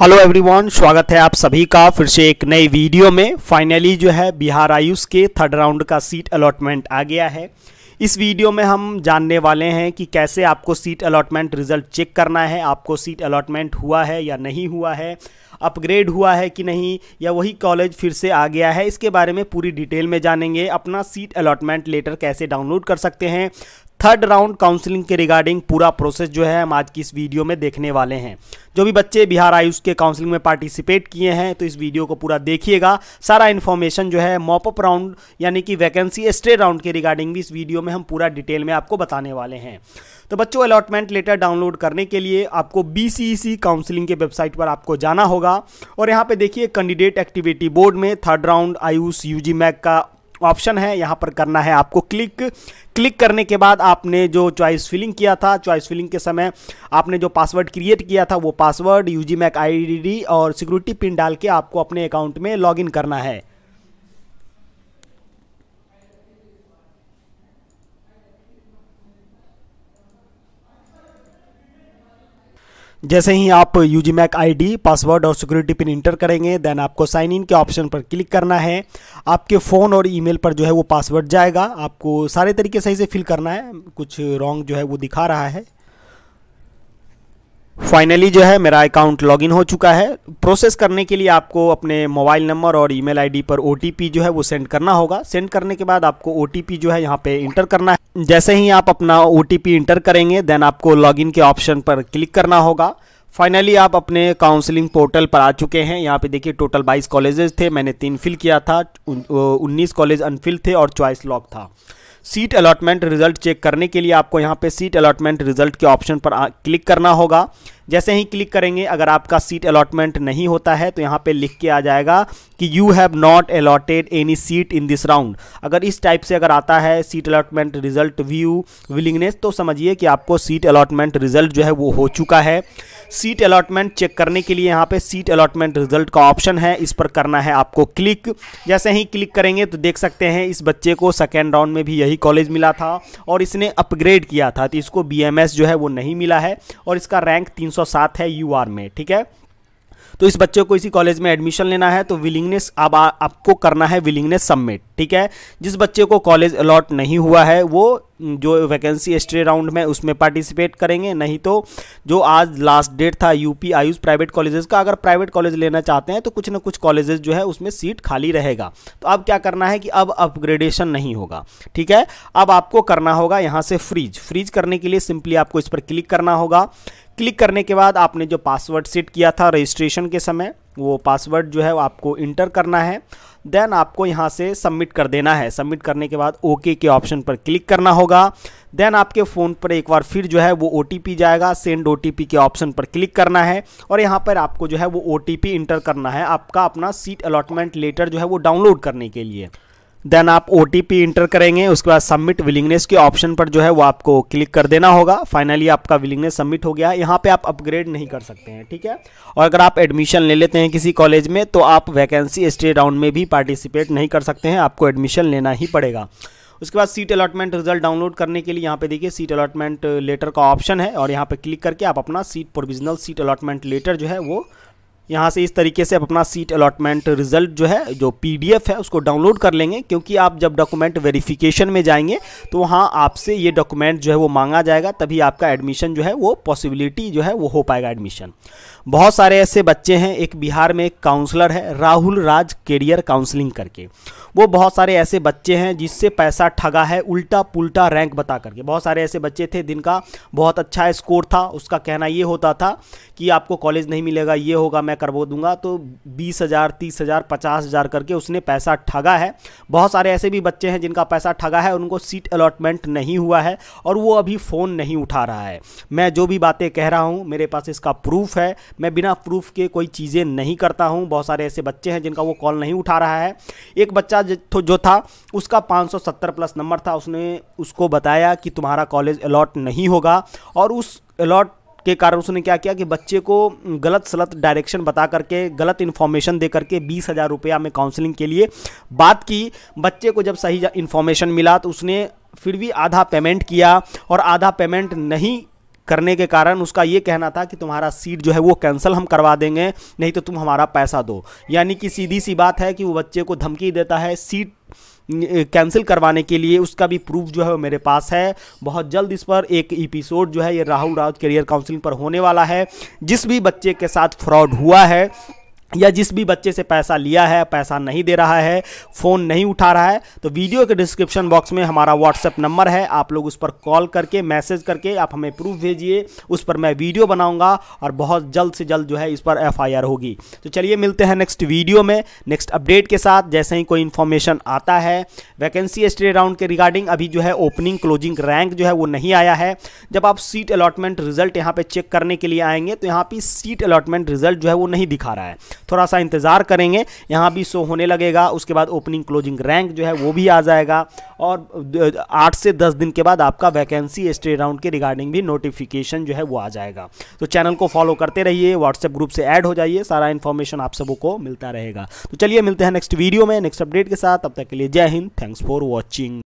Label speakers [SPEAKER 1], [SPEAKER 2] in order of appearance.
[SPEAKER 1] hello everyone स्वागत है आप सभी का फिर से एक नई वीडियो में फाइनली जो है बिहार आयुष के थर्ड राउंड का सीट अलॉटमेंट आ गया है इस वीडियो में हम जानने वाले हैं कि कैसे आपको सीट अलॉटमेंट रिजल्ट चेक करना है आपको सीट अलॉटमेंट हुआ है या नहीं हुआ है अपग्रेड हुआ है कि नहीं या वही कॉलेज फिर से आ गया है इसके बारे में पूरी डिटेल में जानेंगे अपना सीट अलॉटमेंट लेटर कैसे डाउनलोड कर सकते हैं थर्ड राउंड काउंसलिंग के रिगार्डिंग पूरा प्रोसेस जो है हम आज की इस वीडियो में देखने वाले हैं जो भी बच्चे बिहार आयुष के काउंसलिंग में पार्टिसिपेट किए हैं तो इस वीडियो को पूरा देखिएगा सारा इन्फॉर्मेशन जो है मॉपअप राउंड यानी कि वैकेंसी स्टे राउंड के रिगार्डिंग भी इस वीडियो में हम पूरा डिटेल में आपको बताने वाले हैं तो बच्चों अलॉटमेंट लेटर डाउनलोड करने के लिए आपको बी e काउंसलिंग के वेबसाइट पर आपको जाना होगा और यहाँ पे देखिए कैंडिडेट एक्टिविटी बोर्ड में third round AYUSH U mac का ऑप्शन है यहाँ पर करना है आपको क्लिक क्लिक करने के बाद आपने जो चॉइस फिलिंग किया था चॉइस फिलिंग के समय आपने जो पासवर्ड क्रिएट किया था वो पासवर्ड यूजी मैक आई और सिक्योरिटी पिन डाल के आपको अपने अकाउंट में लॉगिन करना है जैसे ही आप U G mac I password और सिक्योरिटी पिन इंटर करेंगे देन आपको साइन इन के ऑप्शन पर क्लिक करना है आपके फ़ोन और ईमेल पर जो है वो पासवर्ड जाएगा आपको सारे तरीके सही से फिल करना है कुछ रॉन्ग जो है वो दिखा रहा है फाइनली जो है मेरा अकाउंट लॉगिन हो चुका है प्रोसेस करने के लिए आपको अपने मोबाइल नंबर और ईमेल आईडी पर ओ जो है वो सेंड करना होगा सेंड करने के बाद आपको ओ जो है यहाँ पे इंटर करना है जैसे ही आप अपना ओ इंटर करेंगे देन आपको लॉगिन के ऑप्शन पर क्लिक करना होगा फाइनली आप अपने काउंसलिंग पोर्टल पर आ चुके हैं यहाँ पे देखिए टोटल 22 कॉलेजेस थे मैंने तीन फिल किया था 19 कॉलेज अनफिल थे और चॉइस लॉक था सीट अलॉटमेंट रिजल्ट चेक करने के लिए आपको यहाँ पे सीट अलॉटमेंट रिजल्ट के ऑप्शन पर क्लिक करना होगा जैसे ही क्लिक करेंगे अगर आपका सीट अलॉटमेंट नहीं होता है तो यहाँ पे लिख के आ जाएगा कि you have not allotted any seat in this round अगर इस टाइप से अगर आता है seat allotment result view willingness तो समझिए कि आपको सीट अलॉटमेंट रिजल्ट जो है वो हो चुका है सीट अलॉटमेंट चेक करने के लिए यहाँ पे सीट अलॉटमेंट रिजल्ट का ऑप्शन है इस पर करना है आपको क्लिक जैसे ही क्लिक करेंगे तो देख सकते हैं इस बच्चे को सेकेंड राउंड में भी यही कॉलेज मिला था और इसने अपग्रेड किया था तो इसको बी जो है वो नहीं मिला है और इसका रैंक तीन 307 है यू आर में ठीक है तो इस बच्चे को इसी कॉलेज में एडमिशन लेना है तो विलिंगनेस अब आ, आपको करना है विलिंगनेस सबमिट ठीक है जिस बच्चे को कॉलेज अलॉट नहीं हुआ है वो जो वैकेंसी एस्ट्रे राउंड में उसमें पार्टिसिपेट करेंगे नहीं तो जो आज लास्ट डेट था यूपी आयुष प्राइवेट कॉलेजेस का अगर प्राइवेट कॉलेज लेना चाहते हैं तो कुछ ना कुछ कॉलेजेस जो है उसमें सीट खाली रहेगा तो अब क्या करना है कि अब अपग्रेडेशन नहीं होगा ठीक है अब आपको करना होगा यहाँ से फ्रीज फ्रीज करने के लिए सिंपली आपको इस पर क्लिक करना होगा क्लिक करने के बाद आपने जो पासवर्ड सेट किया था रजिस्ट्रेशन के समय वो पासवर्ड जो है आपको इंटर करना है देन आपको यहाँ से सबमिट कर देना है सबमिट करने के बाद ओके के ऑप्शन पर क्लिक करना होगा देन आपके फ़ोन पर एक बार फिर जो है वो ओ जाएगा सेंड ओ के ऑप्शन पर क्लिक करना है और यहाँ पर आपको जो है वो ओ इंटर करना है आपका अपना सीट अलॉटमेंट लेटर जो है वो डाउनलोड करने के लिए देन आप ओ इंटर करेंगे उसके बाद सबमिट विलिंगनेस के ऑप्शन पर जो है वो आपको क्लिक कर देना होगा फाइनली आपका विलिंगनेस सबमिट हो गया यहाँ पे आप अपग्रेड नहीं कर सकते हैं ठीक है और अगर आप एडमिशन ले लेते हैं किसी कॉलेज में तो आप वैकेंसी स्टे राउंड में भी पार्टिसिपेट नहीं कर सकते हैं आपको एडमिशन लेना ही पड़ेगा उसके बाद सीट अलॉटमेंट रिजल्ट डाउनलोड करने के लिए यहाँ पे देखिए सीट अलॉटमेंट लेटर का ऑप्शन है और यहाँ पे क्लिक करके आप अपना seat provisional seat allotment letter जो है वो यहाँ से इस तरीके से आप अपना सीट अलॉटमेंट रिजल्ट जो है जो पीडीएफ है उसको डाउनलोड कर लेंगे क्योंकि आप जब डॉक्यूमेंट वेरिफिकेशन में जाएंगे तो वहाँ आपसे ये डॉक्यूमेंट जो है वो मांगा जाएगा तभी आपका एडमिशन जो है वो पॉसिबिलिटी जो है वो हो पाएगा एडमिशन बहुत सारे ऐसे बच्चे हैं एक बिहार में एक काउंसलर है राहुल राज केरियर काउंसलिंग करके वो बहुत सारे ऐसे बच्चे हैं जिससे पैसा ठगा है उल्टा पुल्टा रैंक बता करके बहुत सारे ऐसे बच्चे थे जिनका बहुत अच्छा स्कोर था उसका कहना ये होता था कि आपको कॉलेज नहीं मिलेगा ये होगा मैं करवा दूंगा तो बीस हज़ार तीस हज़ार पचास हज़ार करके उसने पैसा ठगा है बहुत सारे ऐसे भी बच्चे हैं जिनका पैसा ठगा है उनको सीट अलॉटमेंट नहीं हुआ है और वो अभी फ़ोन नहीं उठा रहा है मैं जो भी बातें कह रहा हूँ मेरे पास इसका प्रूफ है मैं बिना प्रूफ के कोई चीज़ें नहीं करता हूँ बहुत सारे ऐसे बच्चे हैं जिनका वो कॉल नहीं उठा रहा है एक बच्चा तो जो था उसका पाँच प्लस नंबर था उसने उसको बताया कि तुम्हारा कॉलेज अलॉट नहीं होगा और उस अलॉट के कारण उसने क्या किया कि बच्चे को गलत सलत डायरेक्शन बता करके गलत इन्फॉर्मेशन दे करके बीस हज़ार रुपया में काउंसलिंग के लिए बात की बच्चे को जब सही इन्फॉर्मेशन मिला तो उसने फिर भी आधा पेमेंट किया और आधा पेमेंट नहीं करने के कारण उसका ये कहना था कि तुम्हारा सीट जो है वो कैंसिल हम करवा देंगे नहीं तो तुम हमारा पैसा दो यानी कि सीधी सी बात है कि वो बच्चे को धमकी देता है सीट कैंसिल करवाने के लिए उसका भी प्रूफ जो है वो मेरे पास है बहुत जल्द इस पर एक एपिसोड जो है ये राहुल राउत करियर काउंसलिंग पर होने वाला है जिस भी बच्चे के साथ फ्रॉड हुआ है या जिस भी बच्चे से पैसा लिया है पैसा नहीं दे रहा है फ़ोन नहीं उठा रहा है तो वीडियो के डिस्क्रिप्शन बॉक्स में हमारा व्हाट्सएप नंबर है आप लोग उस पर कॉल करके मैसेज करके आप हमें प्रूफ भेजिए उस पर मैं वीडियो बनाऊंगा और बहुत जल्द से जल्द जो है इस पर एफआईआर होगी तो चलिए मिलते हैं नेक्स्ट वीडियो में नेक्स्ट अपडेट के साथ जैसे ही कोई इन्फॉर्मेशन आता है वैकेंसी स्टडी राउंड के रिगार्डिंग अभी जो है ओपनिंग क्लोजिंग रैंक जो है वो नहीं आया है जब आप सीट अलॉटमेंट रिजल्ट यहाँ पर चेक करने के लिए आएंगे तो यहाँ पर सीट अलॉटमेंट रिजल्ट जो है वो नहीं दिखा रहा है थोड़ा सा इंतज़ार करेंगे यहाँ भी शो होने लगेगा उसके बाद ओपनिंग क्लोजिंग रैंक जो है वो भी आ जाएगा और आठ से दस दिन के बाद आपका वैकेंसी स्टे राउंड के रिगार्डिंग भी नोटिफिकेशन जो है वो आ जाएगा तो चैनल को फॉलो करते रहिए व्हाट्सएप ग्रुप से ऐड हो जाइए सारा इन्फॉर्मेशन आप सबको मिलता रहेगा तो चलिए मिलते हैं नेक्स्ट वीडियो में नेक्स्ट अपडेट के साथ तब तक के लिए जय हिंद थैंक्स फॉर वॉचिंग